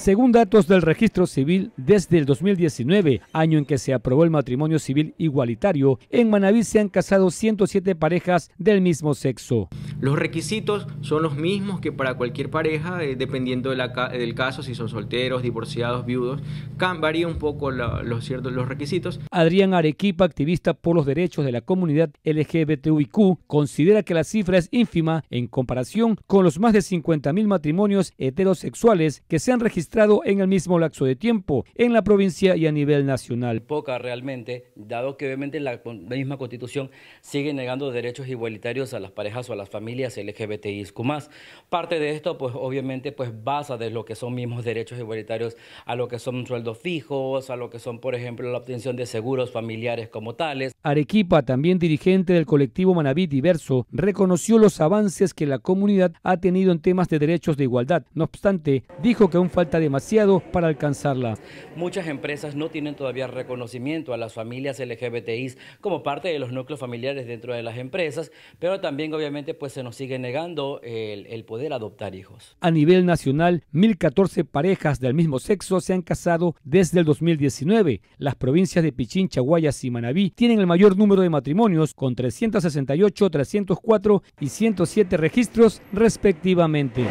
Según datos del registro civil, desde el 2019, año en que se aprobó el matrimonio civil igualitario, en Manaví se han casado 107 parejas del mismo sexo. Los requisitos son los mismos que para cualquier pareja, eh, dependiendo del caso, si son solteros, divorciados, viudos, varía un poco los, ciertos, los requisitos. Adrián Arequipa, activista por los derechos de la comunidad LGBTIQ, considera que la cifra es ínfima en comparación con los más de 50.000 matrimonios heterosexuales que se han registrado en el mismo lapso de tiempo en la provincia y a nivel nacional. Poca realmente, dado que obviamente la misma constitución sigue negando derechos igualitarios a las parejas o a las familias familias más Parte de esto, pues obviamente, pues basa de lo que son mismos derechos igualitarios a lo que son sueldos fijos, a lo que son, por ejemplo, la obtención de seguros familiares como tales. Arequipa, también dirigente del colectivo Manaví Diverso, reconoció los avances que la comunidad ha tenido en temas de derechos de igualdad. No obstante, dijo que aún falta demasiado para alcanzarla. Muchas empresas no tienen todavía reconocimiento a las familias LGBTIs como parte de los núcleos familiares dentro de las empresas, pero también obviamente pues nos sigue negando el, poder adoptar hijos. A nivel nacional, 1.014 parejas del mismo sexo se han casado desde el 2019. Las provincias de Pichín, Guayas y Manabí tienen el mayor número de matrimonios, con 368, 304 y 107 registros respectivamente.